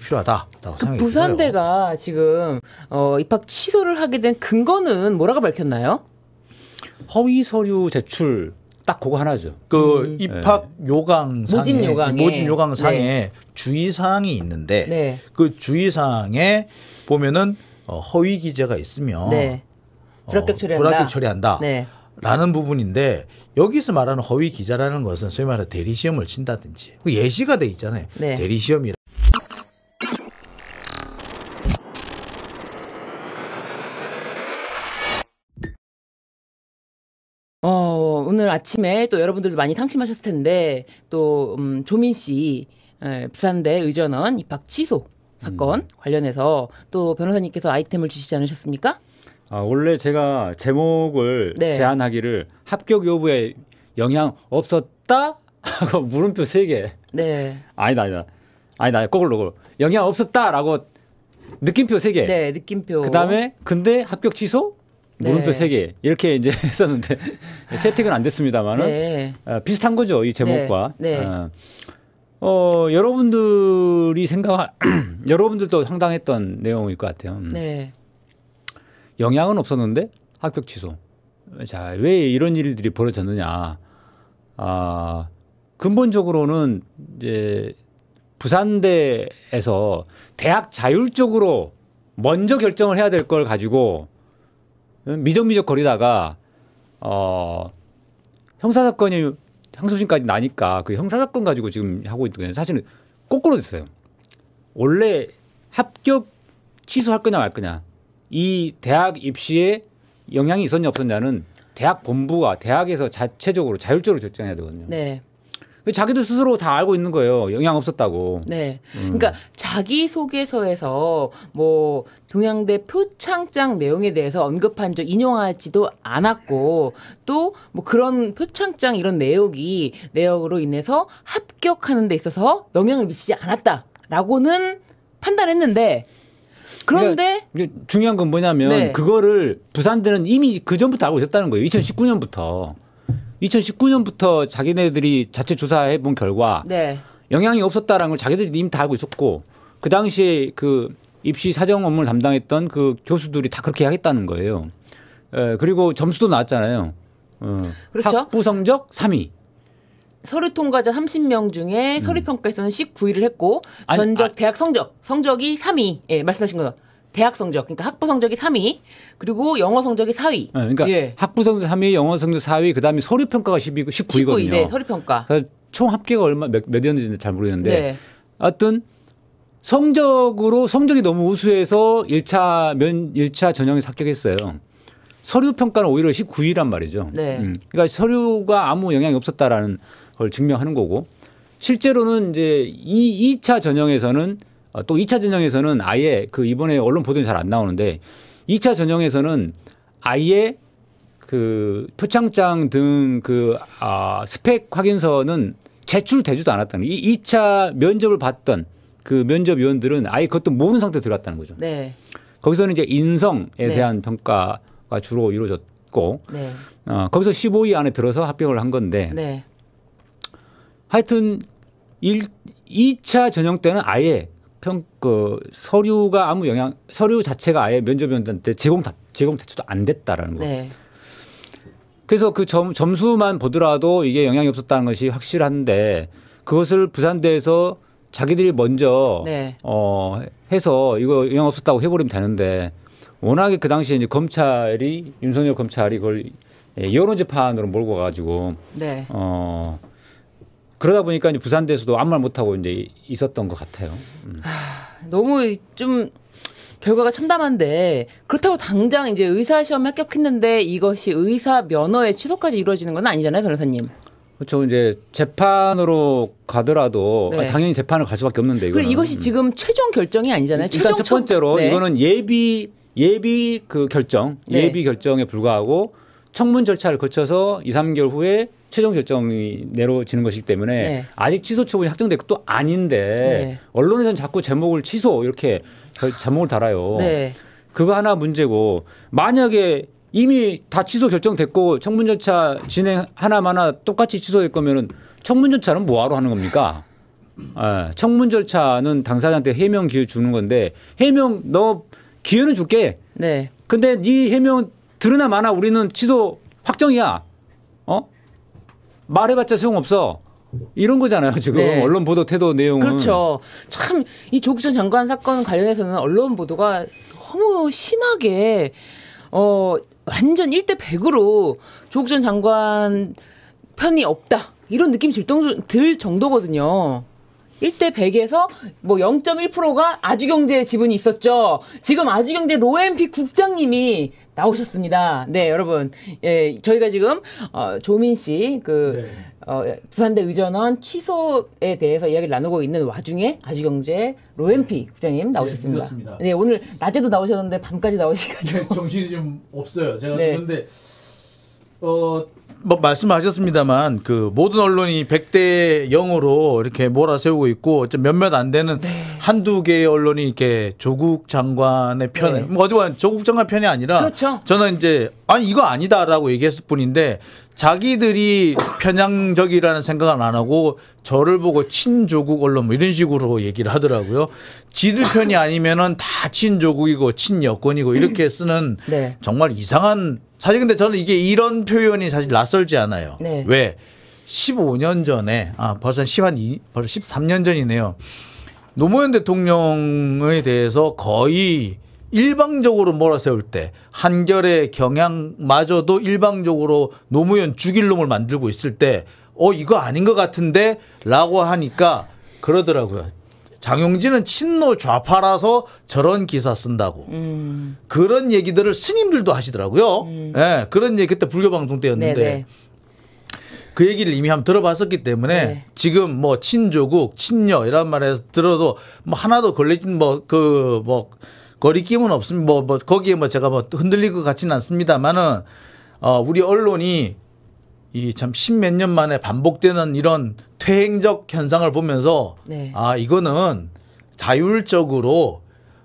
필요하다라고 그 생각이 부산대가 들어요. 지금 어, 입학 취소를 하게 된 근거는 뭐라고 밝혔나요? 허위 서류 제출 딱 그거 하나죠. 그 음. 음. 입학 요강 네. 모집 요강 모집 요강 상에 네. 주의 사항이 있는데 네. 그 주의 사항에 보면은 어, 허위 기재가 있으면 네. 어, 불합격 처리한다. 어, 불합격 처리한다. 네. 라는 부분인데 여기서 말하는 허위 기자라는 것은 소위 말해 대리 시험을 친다든지 그 예시가 돼 있잖아요. 네. 대리 시험이 오늘 아침에 또 여러분들도 많이 상심하셨을 텐데 또 음, 조민 씨 에, 예, 부산대 의전원 입학 취소 사건 음. 관련해서 또 변호사님께서 아이템을 주시지 않으셨습니까? 아, 원래 제가 제목을 네. 제안하기를 합격 여부에 영향 없었다 하고 물음표 세 개. 네. 아니다 아니다. 아니다. 거꾸로 거꾸로. 영향 없었다라고 느낌표 세 개. 네, 느낌표. 그다음에 근데 합격 취소? 네. 물음표 세개 이렇게 이제 했었는데 채택은 안 됐습니다만은 네. 어, 비슷한 거죠 이 제목과 네. 어, 어, 여러분들이 생각 한 여러분들도 상당했던 내용일 것 같아요. 음. 네. 영향은 없었는데 합격 취소. 자, 왜 이런 일들이 벌어졌느냐. 아, 근본적으로는 이제 부산대에서 대학 자율적으로 먼저 결정을 해야 될 걸 가지고 미적미적 거리다가 어 형사 사건이 항소심까지 나니까 그 형사 사건 가지고 지금 하고 있는 거예요. 사실은 거꾸로 됐어요. 원래 합격 취소할 거냐 말 거냐 이 대학 입시에 영향이 있었냐 없었냐는 대학 본부가 대학에서 자체적으로 자율적으로 결정해야 되거든요. 네. 자기도 스스로 다 알고 있는 거예요. 영향 없었다고. 네. 음. 그러니까 자기 소개서에서 뭐 동양대 표창장 내용에 대해서 언급한 적 인용하지도 않았고 또 뭐 그런 표창장 이런 내용이 내역으로 인해서 합격하는 데 있어서 영향을 미치지 않았다라고는 판단했는데 그런데 그러니까 중요한 건 뭐냐면 네. 그거를 부산대는 이미 그 전부터 알고 있었다는 거예요. 2019년부터. 2019년부터 자기네들이 자체 조사해 본 결과 네. 영향이 없었다라는 걸 자기들이 이미 다 알고 있었고 그 당시에 그 입시 사정 업무를 담당했던 그 교수들이 다 그렇게 하겠다는 거예요. 에, 그리고 점수도 나왔잖아요. 어, 그렇죠. 학부 성적 3위. 서류 통과자 30명 중에 음. 서류 평가에서는 19위를 했고 전적 아 대학 성적 성적이 3위. 예, 말씀하신 거. 죠 대학 성적, 그러니까 학부 성적이 3위, 그리고 영어 성적이 4위. 네, 그러니까 예. 학부 성적 3위, 영어 성적 4위, 그다음에 서류 평가가 1 2 19위거든요. 19위, 네, 서류 평가. 총 합계가 얼마 몇, 몇이었는지 잘 모르겠는데 어떤 네. 여 성적으로 성적이 너무 우수해서 1차 면 1차 전형에서 합격했어요. 서류 평가는 오히려 19위란 말이죠. 네. 음. 그러니까 서류가 아무 영향이 없었다라는 걸 증명하는 거고 실제로는 이제 이 2차 전형에서는 어, 또 2차 전형에서는 아예 그 이번에 언론 보도는 잘 안 나오는데 2차 전형에서는 아예 그 표창장 등 그 아, 스펙 확인서는 제출되지도 않았다는 이 2차 면접을 봤던 그 면접 위원들은 아예 그것도 모르는 상태 들어갔다는 거죠. 네. 거기서는 이제 인성에 네. 대한 평가가 주로 이루어졌고 네. 어, 거기서 15위 안에 들어서 합격을 한 건데 네. 하여튼 일, 2차 전형 때는 아예 평, 그 서류가 아무 영향, 서류 자체가 아예 면접위원한테 제공 다, 제공 대처도안 됐다라는 거. 예 네. 그래서 그 점, 점수만 보더라도 이게 영향이 없었다는 것이 확실한데 그것을 부산대에서 자기들이 먼저 네. 어 해서 이거 영향 없었다고 해버리면 되는데 워낙에 그 당시에 이제 검찰이 윤석열 검찰이 그걸 예, 여론 재판으로 몰고 가지고 네. 어 그러다 보니까 이제 부산대에서도 아무 말 못하고 이제 있었던 것 같아요. 음. 너무 좀 결과가 참담한데 그렇다고 당장 이제 의사 시험에 합격했는데 이것이 의사 면허의 취소까지 이루어지는 건 아니잖아요, 변호사님. 그렇죠. 이제 재판으로 가더라도 아, 네. 당연히 재판을 갈 수밖에 없는데 이거. 이것이 지금 최종 결정이 아니잖아요. 일단 첫 번째로 네. 이거는 예비 예비 그 결정, 네. 예비 결정에 불과하고 청문 절차를 거쳐서 2, 3개월 후에 최종 결정이 내려지는 것이기 때문에 네. 아직 취소 처분이 확정됐고 또 아닌데 네. 언론에서는 자꾸 제목을 취소 이렇게 제목을 달아요. 네. 그거 하나 문제고 만약에 이미 다 취소 결정됐고 청문 절차 진행 하나마나 똑같이 취소될 거면은 청문 절차는 뭐하러 하는 겁니까? 아, 청문 절차는 당사자한테 해명 기회 주는 건데 해명 너 기회는 줄게. 네. 근데 네 해명 들으나 마나 우리는 취소 확정이야. 어? 말해봤자 소용없어. 이런 거잖아요 지금 네. 언론 보도 태도 내용은 그렇죠 참 이 조국 전 장관 사건 관련해서는 언론 보도가 너무 심하게 어 완전 1대1 0 0으로 조국 전 장관 편이 없다 이런 느낌이 들, 정도, 거든요1대1 0 0에서뭐 0.1%가 아주경제의 지분이 있었죠. 지금 아주경제 로엠피 국장님이 나오셨습니다. 네, 여러분. 예, 저희가 지금 어, 조민 씨, 그, 네. 어, 부산대 예, 의전원 취소에 대해서 이야기를 나누고 있는 와중에 아주경제 로엠피 네. 국장님 예, 나오셨습니다. 네, 네, 오늘 낮에도 나오셨는데 밤까지 나오시가지고. 네, 정신이 좀 없어요. 제가 네. 근데 어, 뭐 말씀하셨습니다만 그 모든 언론이 100대 0으로 이렇게 몰아세우고 있고 몇몇 안 되는 네. 한두 개의 언론이 이렇게 조국 장관의 편에 네. 뭐 어디가 조국 장관 편이 아니라 그렇죠. 저는 이제 아니 이거 아니다라고 얘기했을 뿐인데 자기들이 편향적이라는 생각은 안 하고 저를 보고 친조국 언론 뭐 이런 식으로 얘기를 하더라고요. 지들 편이 아니면은 다 친조국이고 친여권이고 이렇게 쓰는 네. 정말 이상한 사실 근데 저는 이게 이런 표현이 사실 낯설지 않아요. 네. 왜? 15년 전에 아 벌써 10한 2, 벌써 13년 전이네요. 노무현 대통령에 대해서 거의 일방적으로 몰아세울 때 한결의 경향마저도 일방적으로 노무현 죽일 놈을 만들고 있을 때 어 이거 아닌 것 같은데라고 하니까 그러더라고요. 장용진은 친노 좌파라서 저런 기사 쓴다고 음. 그런 얘기들을 스님들도 하시더라고요. 음. 예, 그런 얘기 그때 불교 방송 때였는데 네네. 네. 그 얘기를 이미 한번 들어봤었기 때문에 네. 지금 뭐 친조국, 친녀 이란 말에 들어도 뭐 하나도 걸리진 뭐 그뭐 그 뭐 거리낌은 없습니다. 뭐, 뭐 거기에 뭐 제가 뭐 흔들릴 것 같지는 않습니다만은 어 우리 언론이 이 참 십몇 년 만에 반복되는 이런 퇴행적 현상을 보면서 네. 아 이거는 자율적으로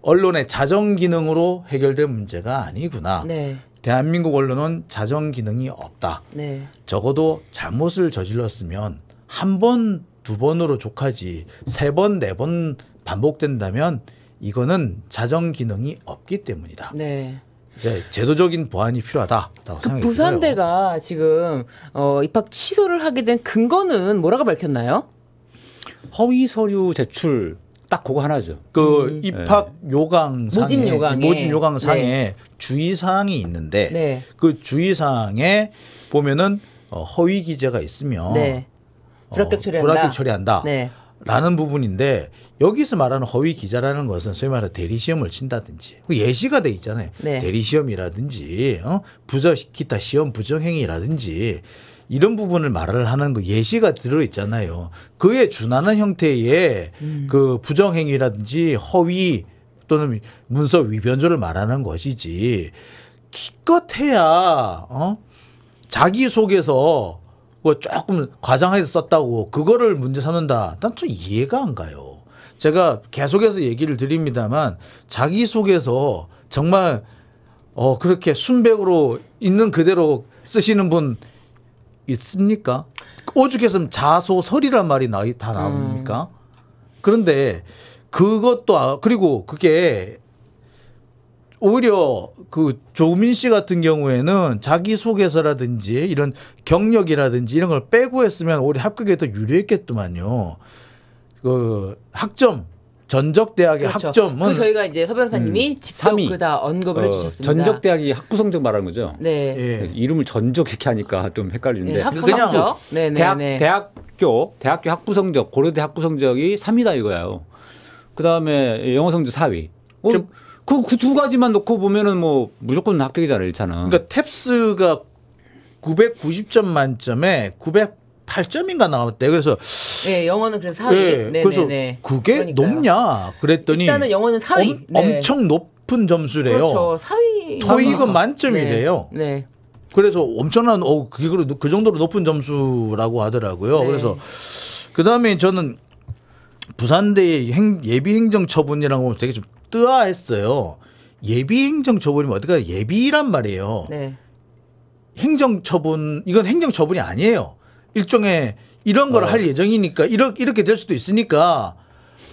언론의 자정 기능으로 해결될 문제가 아니구나. 네. 대한민국 언론은 자정 기능이 없다. 네. 적어도 잘못을 저질렀으면 한 번, 두 번으로 족하지 세 번, 네 번 반복된다면 이거는 자정 기능이 없기 때문이다. 네. 이제 제도적인 보완이 필요하다. 그 부산대가 지금 어, 입학 취소를 하게 된 근거는 뭐라고 밝혔나요? 허위 서류 제출 딱 그거 하나죠. 그 음. 입학 네. 요강 모집 요강에 모집 요강 상에 네. 주의 사항이 있는데 네. 그 주의 사항에 보면은 어, 허위 기재가 있으면 네. 불합격 처리한다. 어, 불합격 처리한다. 네. 라는 부분인데 여기서 말하는 허위 기자라는 것은 소위 말해 대리 시험을 친다든지 그 예시가 돼 있잖아요. 네. 대리 시험이라든지 어? 부정 기타 시험 부정 행위라든지 이런 부분을 말을 하는 그 예시가 들어 있잖아요. 그에 준하는 형태의 음. 그 부정 행위라든지 허위 또는 문서 위변조를 말하는 것이지 기껏해야 어? 자기 속에서 뭐 조금 과장해서 썼다고 그거를 문제 삼는다. 난 또 이해가 안 가요. 제가 계속해서 얘기를 드립니다만 자기 속에서 정말 어 그렇게 순백으로 있는 그대로 쓰시는 분 있습니까? 오죽했으면 자소설이란 말이 나, 다 나옵니까? 음. 그런데 그것도 아, 그리고 그게 오히려 그 조민 씨 같은 경우에는 자기 소개서라든지 이런 경력이라든지 이런 걸 빼고 했으면 오히려 합격에 더 유리했겠더만요. 그 학점 전적 대학의 그렇죠. 학점은 그 저희가 이제 서 변호사님이 음, 직접 그다 언급을 어, 해주셨습니다. 전적 대학이 학구 성적 말하는 거죠. 네. 예. 이름을 전적 이렇게 하니까 좀 헷갈리는데 네, 학부 성적. 네, 네, 네, 대학 네. 대학교 대학교 학부 성적 고려대 학부 성적이 3위다 이거예요. 그 다음에 영어 성적 4위. 어, 뭐 좀, 그두 그, 그 가지만 놓고 보면은 뭐 무조건 합격이잖아 요일차는 그러니까 탭스가 990점 만점에 908점인가 나왔대. 그래서 네, 영어는 그래서 4위. 예, 네, 네, 그래서 네, 그게 그러니까요. 높냐? 그랬더니 일단은 영어는 4위. 엄, 네. 청 높은 점수래요. 그렇죠. 4위. 토익은 네. 만점이래요. 네. 그래서 엄청난 어, 그, 그 정도로 높은 점수라고 하더라고요. 네. 그래서 그다음에 저는 부산대 예비행정처분이라고 되게 좀 뜨아했어요. 예비행정처분이면 어떻게 예비란 말이에요. 네. 행정처분 이건 행정처분이 아니에요. 일종의 이런 걸할 어. 예정이니까 이렇게 이렇게 될 수도 있으니까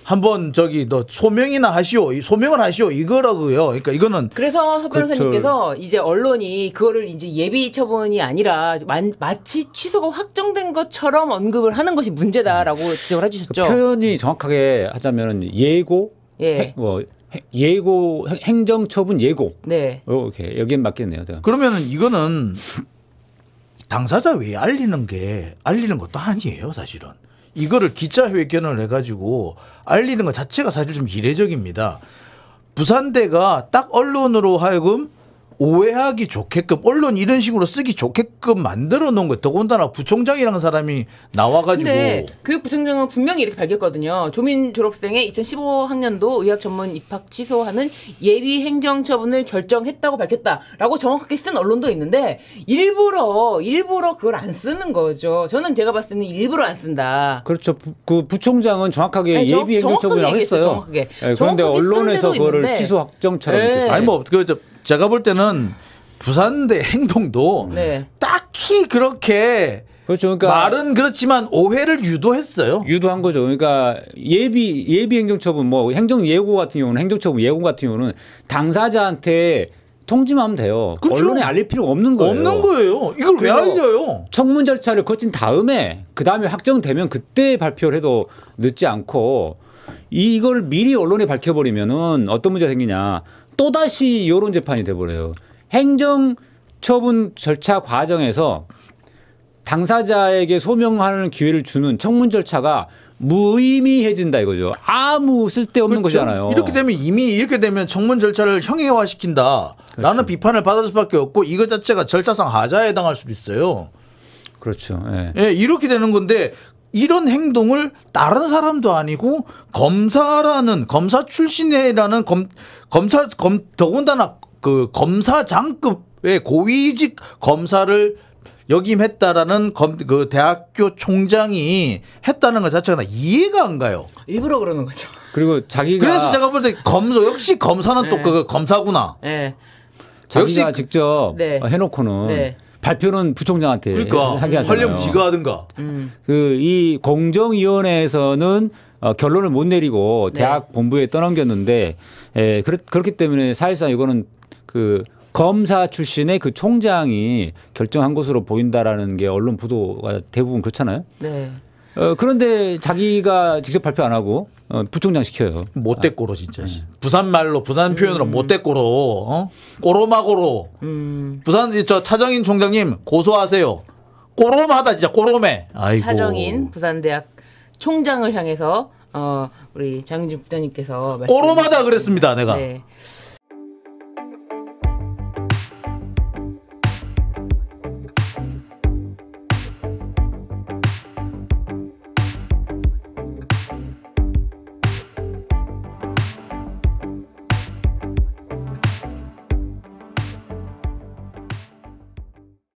한번 저기 너 소명이나 하시오 소명을 하시오 이거라고요. 그러니까 이거는 그래서 서 변호사님께서 이제 언론이 그거를 이제 예비 처분이 아니라 마치 취소가 확정된 것처럼 언급을 하는 것이 문제다라고 음. 지적을 해주셨죠. 그 표현이 정확하게 하자면 예고 예. 뭐 예고 행정처분 예고. 네. 이렇게 여기엔 맞겠네요. 그러면은 이거는 당사자 외에 알리는 게 알리는 것도 아니에요, 사실은. 이거를 기자회견을 해가지고 알리는 것 자체가 사실 좀 이례적입니다. 부산대가 딱 언론으로 하여금 오해하기 좋게끔 언론 이런 식으로 쓰기 좋게끔 만들어 놓은 거예요. 더군다나 부총장이라는 사람이 나와가지고 근데 교육부총장은 분명히 이렇게 밝혔거든요. 조민 졸업생의 2015학년도 의학 전문 입학 취소하는 예비 행정 처분을 결정했다고 밝혔다라고 정확하게 쓴 언론도 있는데 일부러 일부러 그걸 안 쓰는 거죠. 저는 제가 봤을 때는 일부러 안 쓴다. 그렇죠. 그 부총장은 정확하게 아니, 네, 예비 행정 처분을라고 했어요. 정확하게. 네, 그런데 정확하게 언론에서 그거를 취소 확정처럼 네. 아니 뭐그 제가 볼 때는 부산대 행동도 네. 딱히 그렇게 그렇죠. 그러니까 말은 그렇지만 오해를 유도했어요. 유도한 거죠. 그러니까 예비 예비 행정처분 뭐 행정 예고 같은 경우는 행정처분 예고 같은 경우는 당사자한테 통지하면 만 돼요. 그렇죠. 언론에 알릴 필요가 없는 거예요. 없는 거예요. 이걸 왜 알려요? 청문 절차를 거친 다음에 그 다음에 확정되면 그때 발표를 해도 늦지 않고 이걸 미리 언론에 밝혀버리면은 어떤 문제가 생기냐. 또다시 여론 재판이 돼버려요. 행정 처분 절차 과정에서 당사자에게 소명하는 기회를 주는 청문 절차가 무의미해진다 이거죠. 아무 쓸데없는 그렇죠. 거잖아요. 이렇게 되면 이미 이렇게 되면 청문 절차를 형해화시킨다. 그렇죠. 라는 비판을 받을 수밖에 없고 이것 자체가 절차상 하자에 해당할 수도 있어요. 그렇죠. 예. 예. 이렇게 되는 건데 이런 행동을 다른 사람도 아니고 검사라는 검사 출신이라는 검 검사 검 더군다나 그 검사장급의 고위직 검사를 역임했다라는 검, 그 대학교 총장이 했다는 것 자체가 이해가 안 가요. 일부러 그러는 거죠. 그리고 자기가 그래서 제가 볼 때 검사 역시 검사는 네. 또그 검사구나. 네. 자기가 역시 그 직접 네. 해놓고는 네. 발표는 부총장한테 그러니까 하게 하잖아요. 하려면 지가 하든가. 음. 그이 공정위원회에서는 어, 결론을 못 내리고 네. 대학 본부에 떠넘겼는데 에, 예, 그렇, 그렇기 때문에 사실상 이거는 그 검사 출신의 그 총장이 결정한 것으로 보인다라는 게 언론 보도가 대부분 그렇잖아요. 네. 어, 그런데 자기가 직접 발표 안 하고 어, 부총장 시켜요. 못대꼬로 아. 진짜. 네. 부산 말로 부산 표현으로 음. 못대꼬로 어? 꼬로마고로. 음. 부산 저 차정인 총장님 고소하세요. 꼬로마다 진짜 꼬로매 아이고. 차정인 부산대학 총장을 향해서 어, 우리 장윤진 부장님께서 꼬로마다 그랬습니다 내가. 네.